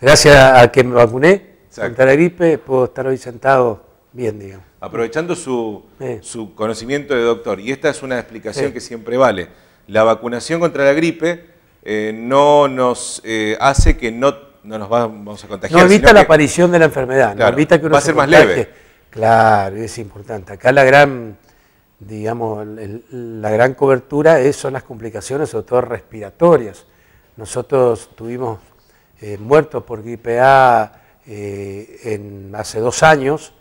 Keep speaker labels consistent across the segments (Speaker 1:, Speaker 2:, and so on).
Speaker 1: gracias a que me vacuné contra la gripe, puedo estar hoy sentado bien, digamos.
Speaker 2: Aprovechando su, conocimiento de doctor, y esta es una explicación que siempre vale, la vacunación contra la gripe eh, no nos eh, hace que no, nos vamos a contagiar. No evita la aparición de la enfermedad, no evita que uno va a ser más leve.
Speaker 1: Claro, es importante. Acá la gran, digamos, la gran cobertura son las complicaciones, sobre todo respiratorias. Nosotros tuvimos eh, muertos por gripe A eh, en, hace dos años,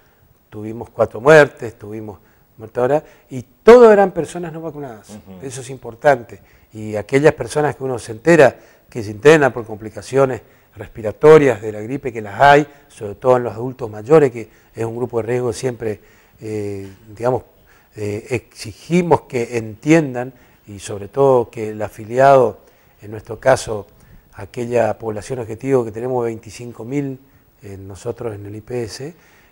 Speaker 1: tuvimos cuatro muertes, tuvimos muertes ahora, y todas eran personas no vacunadas. Eso es importante. Y aquellas personas que uno se entera, que se internan por complicaciones respiratorias de la gripe, que las hay, sobre todo en los adultos mayores, que es un grupo de riesgo siempre, eh, digamos, exigimos que entiendan y sobre todo que el afiliado, en nuestro caso, aquella población objetivo que tenemos 25.000 en eh, nosotros en el IPS,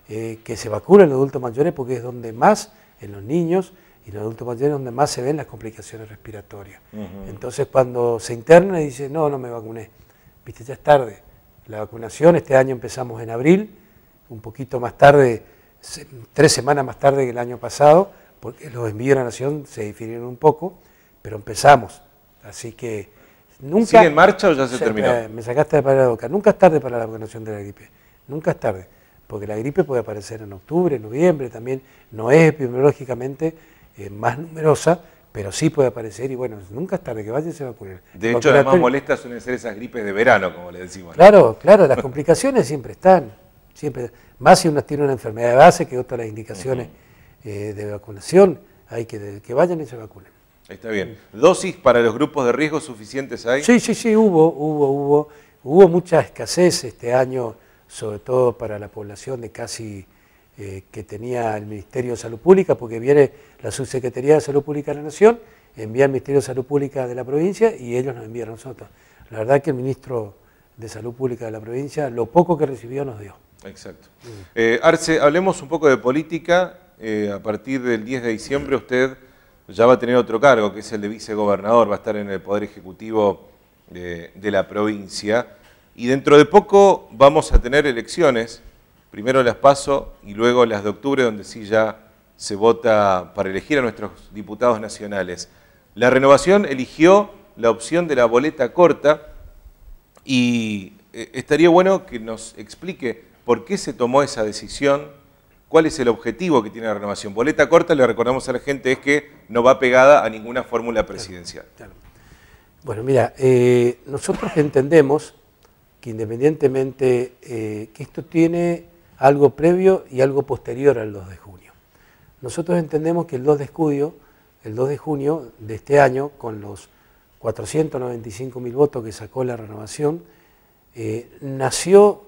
Speaker 1: eh, que se vacunen los adultos mayores porque es donde más, en los niños y los adultos mayores, donde más se ven las complicaciones respiratorias. Entonces cuando se interna y dice, no, no me vacuné, viste, ya es tarde. La vacunación este año empezamos en abril, un poquito más tarde, tres semanas más tarde que el año pasado, porque los envíos a la nación se difirieron un poco, pero empezamos. Así que ¿Sigue en marcha o ya se, terminó? me sacaste de la boca. Nunca es tarde para la vacunación de la gripe. Nunca es tarde. Porque la gripe puede aparecer en octubre, noviembre también. No es epidemiológicamente eh, más numerosa, pero sí puede aparecer y bueno, nunca es tarde que vayan y se vacunen. De hecho, las más
Speaker 2: molestas suelen ser esas gripes de verano, como le decimos. Claro, claro, las
Speaker 1: complicaciones siempre están. siempre Más si uno tiene una enfermedad de base que otras las indicaciones
Speaker 2: eh, de vacunación, hay
Speaker 1: que, que vayan y se vacunen.
Speaker 2: Está bien. ¿Dosis para los grupos de riesgo suficientes hay? Sí, sí, sí,
Speaker 1: hubo, hubo, hubo. Hubo mucha escasez este año, sobre todo para la población de casi eh, que tenía el Ministerio de Salud Pública, porque viene la Subsecretaría de Salud Pública de la Nación, envía al Ministerio de Salud Pública de la provincia y ellos nos enviaron a nosotros. La verdad que el ministro de Salud Pública de la provincia, lo poco que recibió nos dio.
Speaker 2: Exacto. Eh, Arce, hablemos un poco de política. Eh, a partir del 10 de diciembre usted ya va a tener otro cargo, que es el de vicegobernador, va a estar en el Poder Ejecutivo eh, de, la provincia. Y dentro de poco vamos a tener elecciones, primero las PASO y luego las de octubre, donde sí ya se vota para elegir a nuestros diputados nacionales. La renovación eligió la opción de la boleta corta y eh, estaría bueno que nos explique por qué se tomó esa decisión, ¿Cuál es el objetivo que tiene la renovación? Boleta corta, le recordamos a la gente, es que no va pegada a ninguna fórmula presidencial.
Speaker 1: Bueno, mira, eh, nosotros entendemos que independientemente eh, que esto tiene algo previo y algo posterior al 2 de junio. Nosotros entendemos que el 2 de junio, el 2 de junio de este año, con los 495.000 votos que sacó la renovación, eh, nació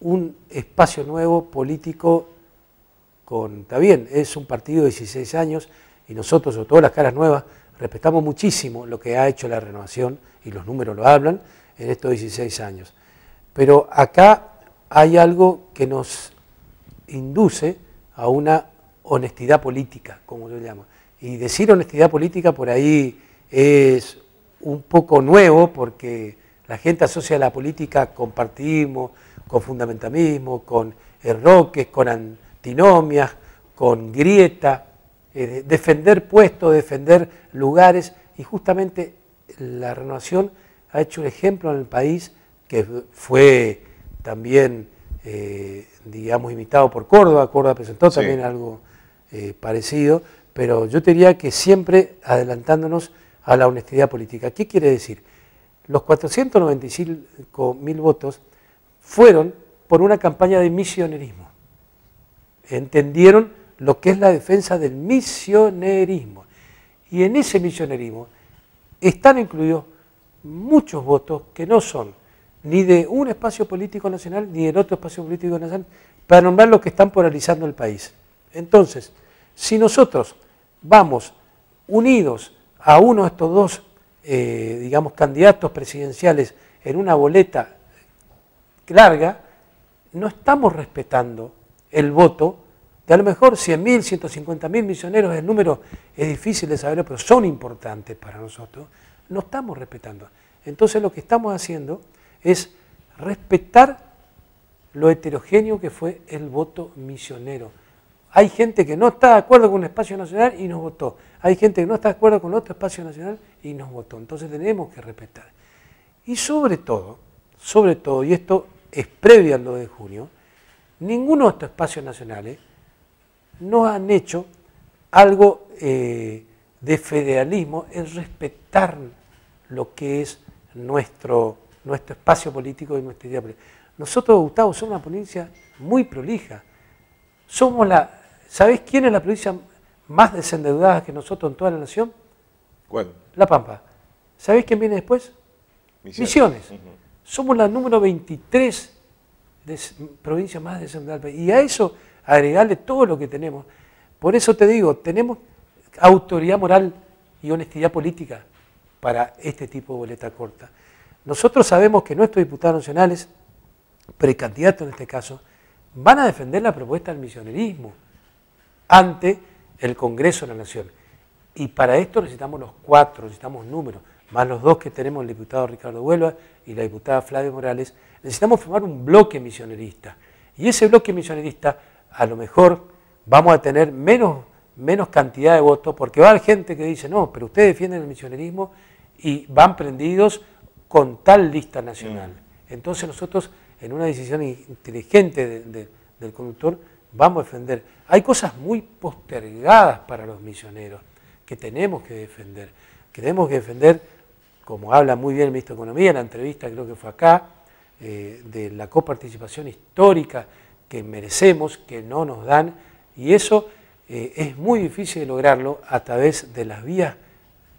Speaker 1: un espacio nuevo político está bien, es un partido de 16 años y nosotros, sobre todo las caras nuevas, respetamos muchísimo lo que ha hecho la renovación y los números lo hablan en estos 16 años. Pero acá hay algo que nos induce a una honestidad política, como yo llamo. Y decir honestidad política por ahí es un poco nuevo porque la gente asocia la política con partidismo, con fundamentalismo, con enroques, con, con grieta, eh, defender puestos, defender lugares, y justamente la renovación ha hecho un ejemplo en el país que fue también, eh, digamos, imitado por Córdoba, Córdoba presentó también algo eh, parecido, pero yo diría que siempre adelantándonos a la honestidad política. ¿Qué quiere decir? Los 495 mil votos fueron por una campaña de misionerismo entendieron lo que es la defensa del misionerismo. Y en ese misionerismo están incluidos muchos votos que no son ni de un espacio político nacional ni del otro espacio político nacional, para nombrar lo que están polarizando el país. Entonces, si nosotros vamos unidos a uno de estos dos, eh, digamos, candidatos presidenciales en una boleta larga, no estamos respetando el voto, de a lo mejor 100.000, 150.000 misioneros, el número es difícil de saberlo, pero son importantes para nosotros, no estamos respetando. Entonces lo que estamos haciendo es respetar lo heterogéneo que fue el voto misionero. Hay gente que no está de acuerdo con un espacio nacional y nos votó. Hay gente que no está de acuerdo con otro espacio nacional y nos votó. Entonces tenemos que respetar. Y sobre todo, sobre todo, y esto es previo al 2 de junio, ninguno de estos espacios nacionales no han hecho algo eh, de federalismo, en respetar lo que es nuestro, nuestro espacio político y nuestra idea política. Nosotros, Gustavo, somos una provincia muy prolija. Somos la, ¿Sabés quién es la provincia más desendeudada que nosotros en toda la nación? ¿Cuál? La Pampa. ¿Sabés quién viene después? Misiones. Somos la número 23 provincia más de del Y a eso agregarle todo lo que tenemos. Por eso te digo, tenemos autoridad moral y honestidad política para este tipo de boleta corta. Nosotros sabemos que nuestros diputados nacionales, precandidatos en este caso, van a defender la propuesta del misionerismo ante el Congreso de la Nación. Y para esto necesitamos los cuatro, necesitamos números, más los dos que tenemos el diputado Ricardo Huelva y la diputada Flavia Morales, necesitamos formar un bloque misionerista. Y ese bloque misionerista, a lo mejor vamos a tener menos, menos cantidad de votos, porque va a haber gente que dice, no, pero ustedes defienden el misionerismo y van prendidos con tal lista nacional. Mm. Entonces nosotros, en una decisión inteligente del conductor, vamos a defender. Hay cosas muy postergadas para los misioneros que tenemos que defender. tenemos que defender, como habla muy bien el ministro de Economía, en la entrevista creo que fue acá, eh, de la coparticipación histórica que merecemos, que no nos dan, y eso eh, es muy difícil de lograrlo a través de las vías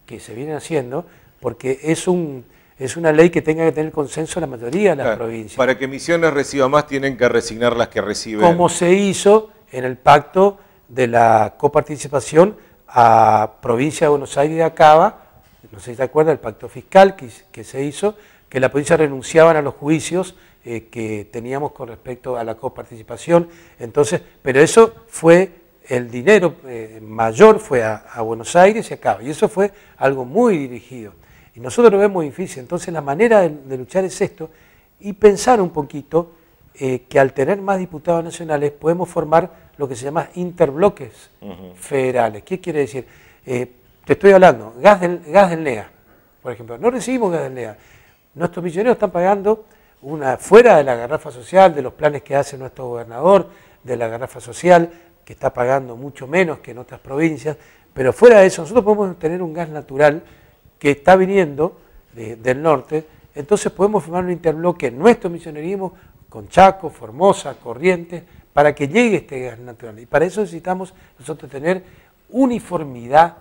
Speaker 1: que se vienen haciendo, porque es un, es una ley que tenga que tener consenso la mayoría de las
Speaker 2: provincias. Para que Misiones reciba más, tienen que resignar las que reciben. Como
Speaker 1: se hizo
Speaker 2: en el pacto de
Speaker 1: la coparticipación a provincia de Buenos Aires y Acaba, no sé si te acuerdas, el pacto fiscal que se hizo, que la provincia renunciaban a los juicios eh, que teníamos con respecto a la coparticipación. Entonces, pero eso fue el dinero eh, mayor fue a, Buenos Aires y acá. Y eso fue algo muy dirigido. Y nosotros lo vemos difícil. Entonces la manera de, luchar es esto y pensar un poquito eh, que al tener más diputados nacionales podemos formar lo que se llama interbloques federales. ¿Qué quiere decir? te estoy hablando, gas del, gas del NEA, por ejemplo. No recibimos gas del NEA. Nuestros misioneros están pagando una fuera de la garrafa social, de los planes que hace nuestro gobernador, de la garrafa social, que está pagando mucho menos que en otras provincias, pero fuera de eso nosotros podemos tener un gas natural que está viniendo del norte, entonces podemos formar un interbloque en nuestro misionerismo con Chaco, Formosa, Corrientes, para que llegue este gas natural. Y para eso necesitamos nosotros tener uniformidad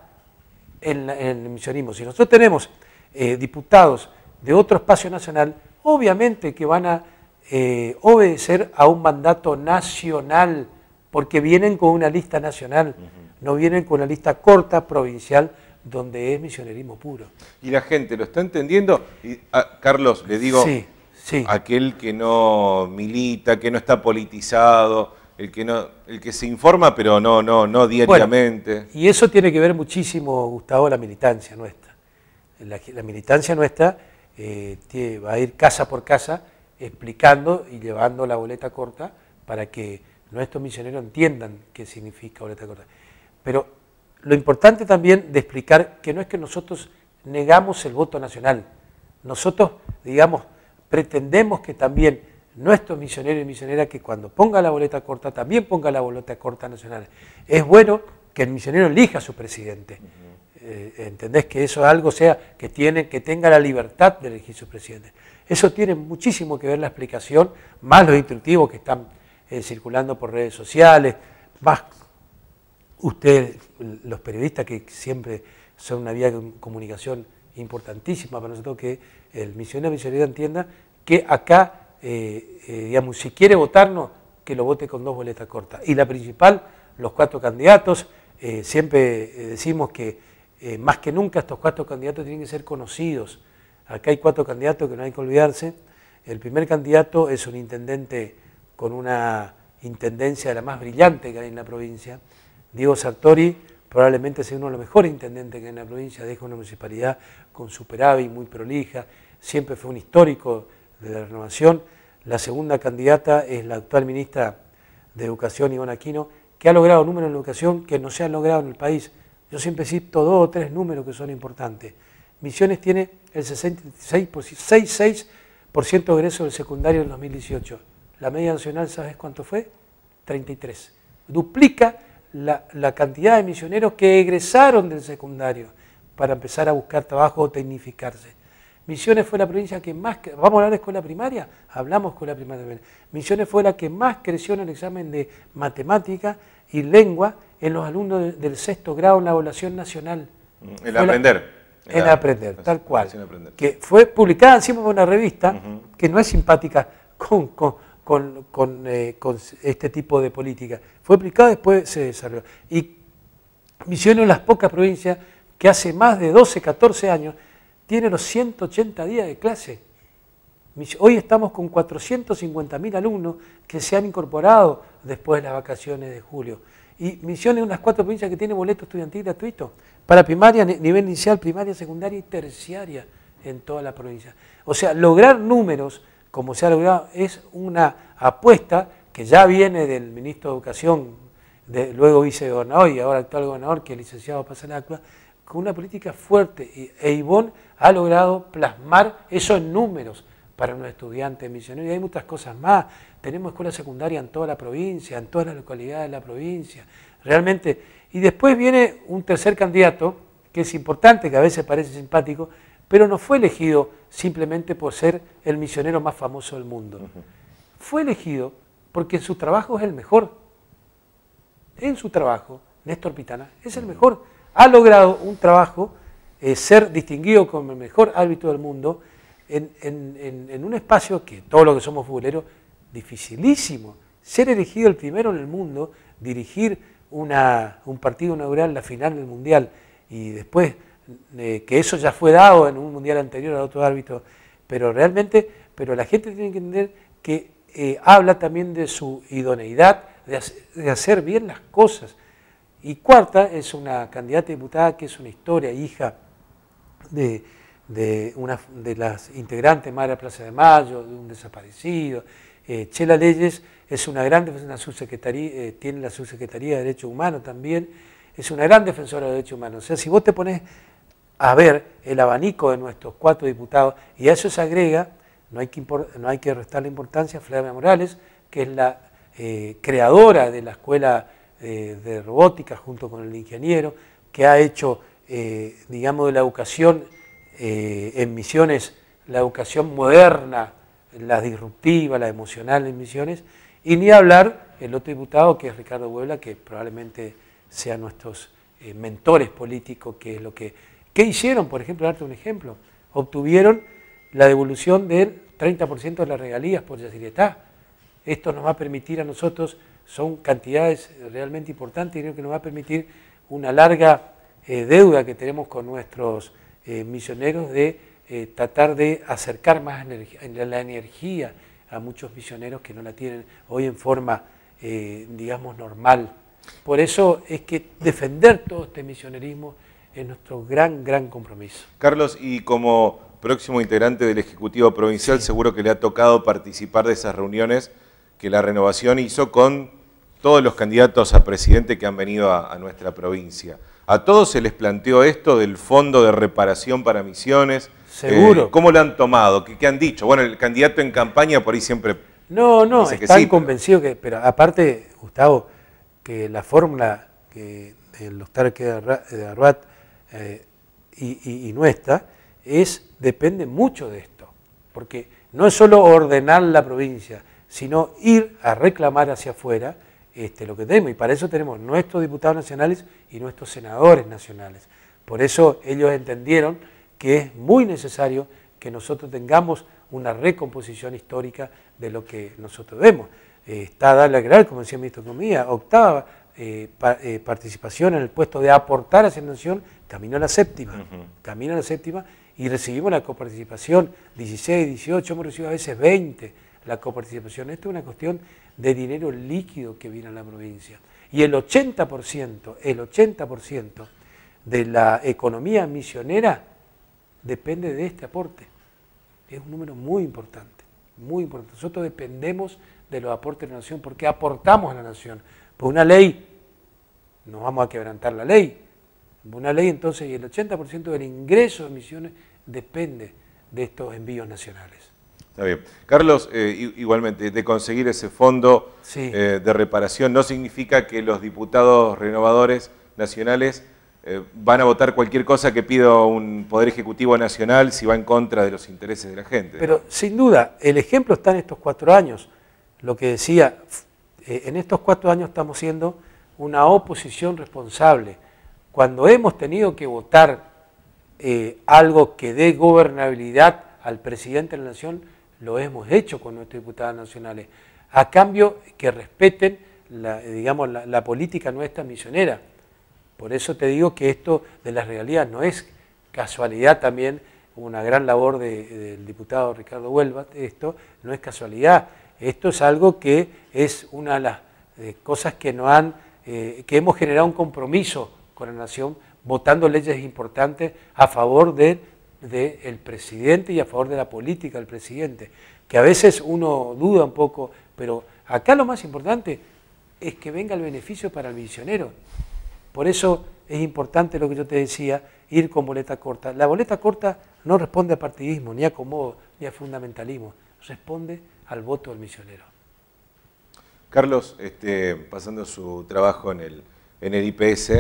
Speaker 1: en, el misionismo. Si nosotros tenemos eh, diputados de otro espacio nacional, obviamente que van a eh, obedecer a un mandato nacional, porque vienen con una lista nacional, no vienen con una lista corta, provincial, donde es misionerismo puro.
Speaker 2: Y la gente lo está entendiendo. Y, ah, Carlos, le digo, sí, aquel que no milita, que no está politizado, el que no, el que se informa, pero no, no, no diariamente.
Speaker 1: y eso tiene que ver muchísimo, Gustavo, la militancia nuestra. la militancia nuestra eh, va a ir casa por casa explicando y llevando la boleta corta para que nuestros misioneros entiendan qué significa boleta corta. Pero lo importante también de explicar que no es que nosotros negamos el voto nacional, nosotros, digamos, pretendemos que también nuestros misioneros y misioneras que cuando ponga la boleta corta, también ponga la boleta corta nacional. Es bueno que el misionero elija a su presidente. Eh, ¿entendés? Que eso algo sea que, que tenga la libertad de elegir su presidente. Eso tiene muchísimo que ver la explicación, más los instructivos que están eh, circulando por redes sociales, más ustedes, los periodistas que siempre son una vía de comunicación importantísima para nosotros, que el misionero misionero entienda que acá, eh, digamos, si quiere votarnos, que lo vote con dos boletas cortas. Y la principal, los cuatro candidatos, siempre decimos que eh, más que nunca estos cuatro candidatos tienen que ser conocidos. Acá hay cuatro candidatos que no hay que olvidarse. El primer candidato es un intendente con una intendencia de la más brillante que hay en la provincia. Diego Sartori probablemente sea uno de los mejores intendentes que hay en la provincia, deja una municipalidad con superávit, muy prolija, siempre fue un histórico de la renovación. La segunda candidata es la actual ministra de Educación, Ivonne Aquino, que ha logrado números en educación que no se han logrado en el país. Yo siempre cito dos o tres números que son importantes. Misiones tiene el 66% de egreso del secundario en 2018. La media nacional, ¿sabes cuánto fue? 33. Duplica la, la, cantidad de misioneros que egresaron del secundario para empezar a buscar trabajo o tecnificarse. Misiones fue la provincia que más, vamos a hablar de escuela primaria, hablamos escuela primaria Misiones fue la que más creció en el examen de matemática y lengua en los alumnos del sexto grado en la evaluación nacional. El aprender. el aprender, tal cual. Que fue publicada encima por una revista que no es simpática con, con, eh, con, este tipo de política. Fue publicada después se desarrolló. Y Misiones es las pocas provincias que hace más de 12, 14 años tiene los 180 días de clase. Hoy estamos con 450.000 alumnos que se han incorporado después de las vacaciones de julio. Y Misiones es una cuatro provincias que tiene boleto estudiantil gratuito para primaria, nivel inicial, primaria, secundaria y terciaria en toda la provincia. O sea, lograr números como se ha logrado es una apuesta que ya viene del ministro de Educación, luego vicegobernador y ahora actual gobernador, que es el licenciado Pasalacua, con una política fuerte. E Ivonne ha logrado plasmar eso en números para los estudiantes misioneros. Y hay muchas cosas más. Tenemos escuela secundaria en toda la provincia, en todas las localidades de la provincia. Realmente. Y después viene un tercer candidato, que es importante, que a veces parece simpático, pero no fue elegido simplemente por ser el misionero más famoso del mundo. Fue elegido porque en su trabajo es el mejor. En su trabajo, Néstor Pitana es el mejor ha logrado un trabajo, eh, ser distinguido como el mejor árbitro del mundo en, un espacio que todos los que somos futboleros, dificilísimo. Ser elegido el primero en el mundo, dirigir un partido inaugural, la final del Mundial, y después eh, que eso ya fue dado en un Mundial anterior a otro árbitro, pero realmente, pero la gente tiene que entender que eh, habla también de su idoneidad, de, hacer bien las cosas. Y cuarta es una candidata diputada que es una historia, hija de, una de las integrantes más Plaza de Mayo, de un desaparecido. Eh, Chela Leyes es una gran defensora, eh, tiene la subsecretaría de Derechos Humanos también, es una gran defensora de derechos humanos. O sea, si vos te pones a ver el abanico de nuestros cuatro diputados, y a eso se agrega, no hay que, no hay que restar la importancia, Flavia Morales, que es la eh, creadora de la escuela eh, de robótica junto con el ingeniero, que ha hecho, eh, digamos, de la educación eh, en misiones, la educación moderna, la disruptiva, la emocional en misiones, y ni hablar el otro diputado que es Ricardo Huebla, que probablemente sean nuestros mentores políticos, que es lo que... ¿Qué hicieron? Por ejemplo, darte un ejemplo, obtuvieron la devolución del 30% de las regalías por Yacyretá. Esto nos va a permitir a nosotros son cantidades realmente importantes y creo que nos va a permitir una larga eh, deuda que tenemos con nuestros eh, misioneros de eh, tratar de acercar más la energía a muchos misioneros que no la tienen hoy en forma, digamos, normal. Por eso es que defender todo este misionerismo es nuestro gran, gran compromiso.
Speaker 2: Carlos, y como próximo integrante del Ejecutivo Provincial, seguro que le ha tocado participar de esas reuniones que la renovación hizo con todos los candidatos a presidente que han venido a, nuestra provincia. ¿A todos se les planteó esto del fondo de reparación para misiones? Seguro. Eh, ¿Cómo lo han tomado? ¿Qué, han dicho? Bueno, el candidato en campaña por ahí siempre. No, no, están
Speaker 1: convencidos pero... que. Pero aparte, Gustavo, que la fórmula que los tarques de Arbat eh, y, y, nuestra es, depende mucho de esto. Porque no es solo ordenar la provincia, sino ir a reclamar hacia afuera este, lo que tenemos. Y para eso tenemos nuestros diputados nacionales y nuestros senadores nacionales. Por eso ellos entendieron que es muy necesario que nosotros tengamos una recomposición histórica de lo que nosotros vemos. Eh, está Dalia Gral, como decía el ministro de Economía, octava eh, eh, participación en el puesto de aportar a esa nación, camino a la séptima, camino a la séptima, y recibimos la coparticipación 16, 18, hemos recibido a veces 20 la coparticipación. Esto es una cuestión de dinero líquido que viene a la provincia. Y el 80%, el 80% de la economía misionera depende de este aporte. Es un número muy importante, muy importante. Nosotros dependemos de los aportes de la nación porque aportamos a la nación. Por una ley, no vamos a quebrantar la ley. Por una ley entonces y el 80% del ingreso de misiones depende de estos envíos nacionales.
Speaker 2: Está bien. Carlos, eh, igualmente, de conseguir ese fondo eh, de reparación no significa que los diputados renovadores nacionales eh, van a votar cualquier cosa que pida un Poder Ejecutivo Nacional si va en contra de los intereses de la gente. Pero
Speaker 1: sin duda, el ejemplo está en estos cuatro años. Lo que decía, en estos cuatro años estamos siendo una oposición responsable. Cuando hemos tenido que votar algo que dé gobernabilidad al presidente de la Nación, lo hemos hecho con nuestros diputados nacionales, a cambio que respeten la, eh, digamos, la, política nuestra misionera. Por eso te digo que esto de las realidades no es casualidad también, una gran labor del diputado Ricardo Huelva, esto no es casualidad, esto es algo que es una de las eh, cosas que, no han, eh, que hemos generado un compromiso con la nación votando leyes importantes a favor de del presidente y a favor de la política del presidente, que a veces uno duda un poco, pero acá lo más importante es que venga el beneficio para el misionero. Por eso es importante lo que yo te decía, ir con boleta corta. La boleta corta no responde a partidismo, ni a como ni a fundamentalismo, responde al voto del misionero.
Speaker 2: Carlos, este, pasando su trabajo en el en el IPS,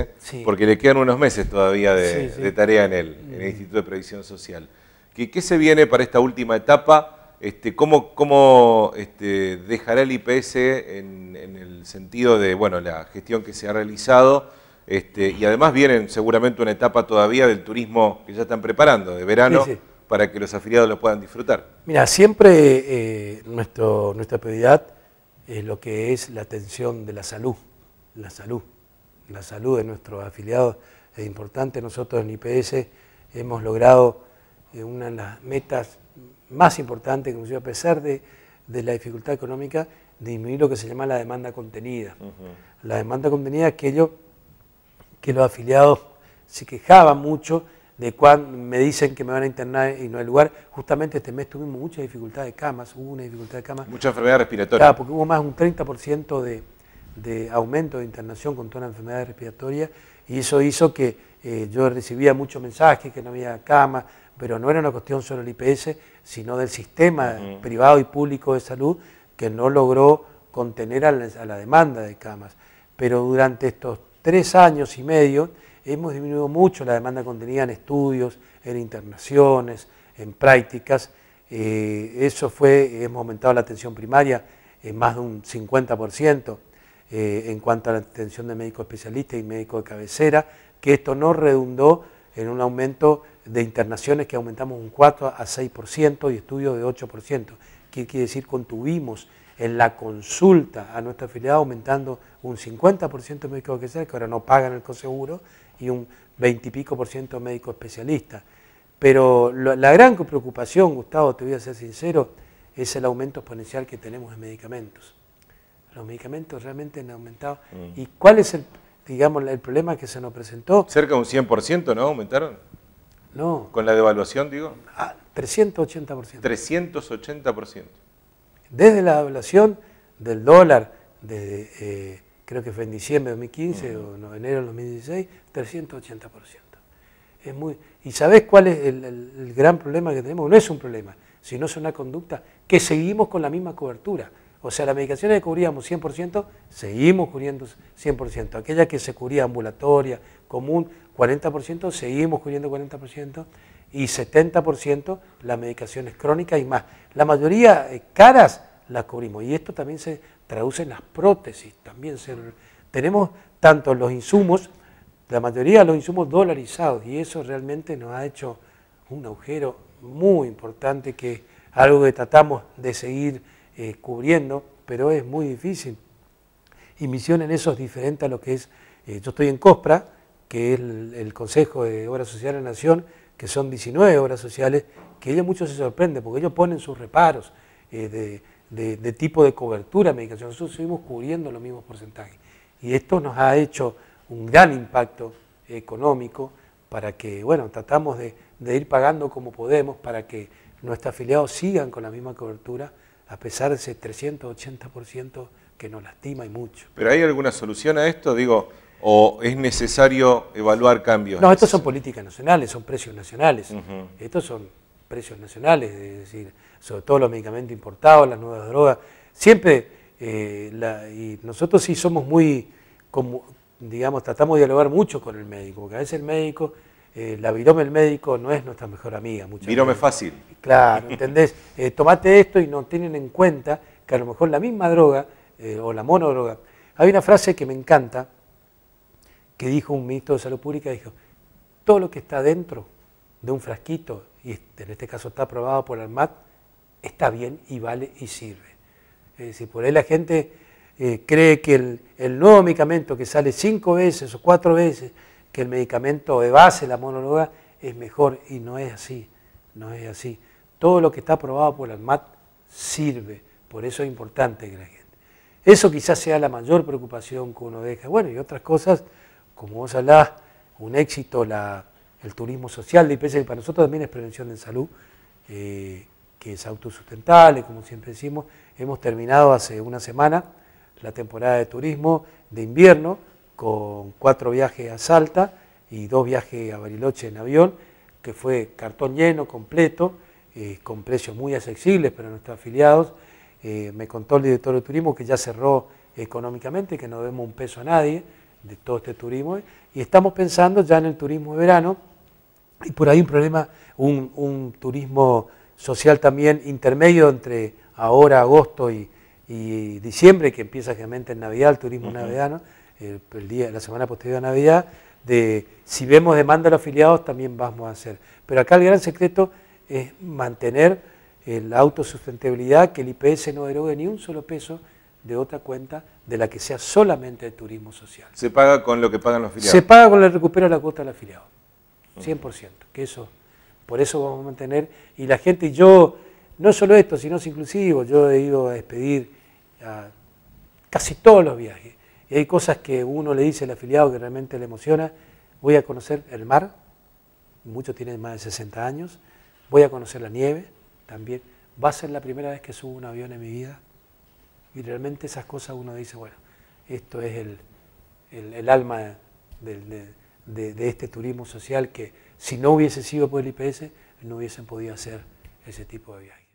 Speaker 2: porque le quedan unos meses todavía de, tarea en el, mm. Instituto de Previsión Social. ¿Qué, se viene para esta última etapa? Este, ¿Cómo, este, dejará el IPS en, el sentido de bueno, la gestión que se ha realizado? Este, y además viene seguramente una etapa todavía del turismo que ya están preparando, de verano, para que los afiliados lo puedan disfrutar.
Speaker 1: Mira, siempre eh, nuestra prioridad es lo que es la atención de la salud, la salud la salud de nuestros afiliados es importante. Nosotros en IPS hemos logrado eh, una de las metas más importantes, que a pesar de, la dificultad económica, disminuir lo que se llama la demanda contenida. La demanda contenida es aquello que los afiliados se quejaban mucho de cuando me dicen que me van a internar y no hay lugar. Justamente este mes tuvimos mucha dificultad de camas, hubo una dificultad de camas. Mucha enfermedad respiratoria. Claro, porque hubo más de un 30% de, de aumento de internación con toda la enfermedad respiratoria y eso hizo que eh, yo recibía muchos mensajes que no había camas, pero no era una cuestión solo del IPS, sino del sistema privado y público de salud que no logró contener a la, demanda de camas. Pero durante estos tres años y medio hemos disminuido mucho la demanda contenida en estudios, en internaciones, en prácticas. Eh, eso fue, hemos aumentado la atención primaria en más de un 50%. Eh, en cuanto a la atención de médicos especialistas y médicos de cabecera, que esto no redundó en un aumento de internaciones que aumentamos un 4 a 6% y estudios de 8%. ¿Qué quiere decir? Contuvimos en la consulta a nuestra afiliada aumentando un 50% de médicos de cabecera, que ahora no pagan el coseguro, y un 20 y pico por ciento de médicos especialistas. Pero la gran preocupación, Gustavo, te voy a ser sincero, es el aumento exponencial que tenemos en medicamentos los medicamentos realmente han aumentado. Mm. ¿Y cuál es el, digamos, el problema que se nos presentó?
Speaker 2: Cerca de un 100%, ¿no? ¿Aumentaron? No. ¿Con la devaluación, digo? Ah,
Speaker 1: 380%.
Speaker 2: 380%.
Speaker 1: Desde la devaluación del dólar, de, eh, creo que fue en diciembre de 2015 o en enero de 2016, 380%. Es muy, ¿Y sabés cuál es el gran problema que tenemos? No es un problema, sino es una conducta que seguimos con la misma cobertura. O sea, las medicaciones que cubríamos 100%, seguimos cubriendo 100%. Aquella que se cubría ambulatoria, común, 40%, seguimos cubriendo 40%. Y 70% las medicaciones crónicas y más. La mayoría eh, caras las cubrimos. Y esto también se traduce en las prótesis. También se, tenemos tanto los insumos, la mayoría de los insumos dolarizados. Y eso realmente nos ha hecho un agujero muy importante que algo que tratamos de seguir eh, cubriendo, pero es muy difícil. Y misión en eso es diferente a lo que es, eh, yo estoy en COSPRA, que es el, Consejo de Obras Sociales de la Nación, que son 19 obras sociales, que ellos muchos se sorprenden, porque ellos ponen sus reparos eh, de, tipo de cobertura de medicación. Nosotros seguimos cubriendo los mismos porcentajes. Y esto nos ha hecho un gran impacto económico para que, bueno, tratamos de ir pagando como podemos para que nuestros afiliados sigan con la misma cobertura a pesar de ese 380% que nos lastima y mucho.
Speaker 2: ¿Pero hay alguna solución a esto? Digo, ¿o es necesario evaluar cambios? No, estos son
Speaker 1: políticas nacionales, son precios nacionales. Estos son precios nacionales, es decir, sobre todo los medicamentos importados, las nuevas drogas. Siempre, eh, y nosotros sí somos muy, como, digamos, tratamos de dialogar mucho con el médico, porque a veces el médico eh, la virome el médico no es nuestra mejor amiga. mucho virome fácil. Claro, ¿entendés? Tómate eh, tomate esto y no tienen en cuenta que a lo mejor la misma droga eh, o la monodroga. Hay una frase que me encanta que dijo un ministro de Salud Pública, dijo, todo lo que está dentro de un frasquito, y este, en este caso está aprobado por el MAT, está bien y vale y sirve. Es decir, por ahí la gente cree que el, el, nuevo medicamento que sale cinco veces o cuatro veces que el medicamento de base, la monóloga, es mejor y no es así, no es así. Todo lo que está aprobado por la mat sirve, por eso es importante que la gente. Eso quizás sea la mayor preocupación que uno deja. Bueno, y otras cosas, como vos hablas un éxito, el turismo social de IPS, que para nosotros también es prevención de salud, eh, que es autosustentable, como siempre decimos. Hemos terminado hace una semana la temporada de turismo de invierno, con cuatro viajes a Salta y dos viajes a Bariloche en avión, que fue cartón lleno, completo, eh, con precios muy accesibles para nuestros afiliados. Eh, me contó el director de turismo que ya cerró económicamente, que no debemos un peso a nadie de todo este turismo, eh, y estamos pensando ya en el turismo de verano, y por ahí un problema, un, turismo social también intermedio entre ahora, agosto y, diciembre, que empieza generalmente en Navidad, el turismo navegano el, la semana posterior a Navidad, de si vemos demanda de los afiliados también vamos a hacer. Pero acá el gran secreto es mantener eh, la autosustentabilidad, que el IPS no derogue ni un solo peso de otra cuenta de la que sea solamente
Speaker 2: de turismo social. ¿Se paga con lo que pagan los afiliados? Se paga
Speaker 1: con la recuperación de la cuota del afiliado, 100%, que eso, por eso vamos a mantener, y la gente, y yo, no solo esto, sino es inclusivo, yo he ido a despedir casi todos los viajes, y hay cosas que uno le dice al afiliado que realmente le emociona. Voy a conocer el mar, muchos tienen más de 60 años. Voy a conocer la nieve también. Va a ser la primera vez que subo un avión en mi vida. Y realmente esas cosas uno dice, bueno, esto es el, el, alma de, de, este turismo social que si no hubiese sido por el IPS no hubiesen podido hacer ese tipo de viajes.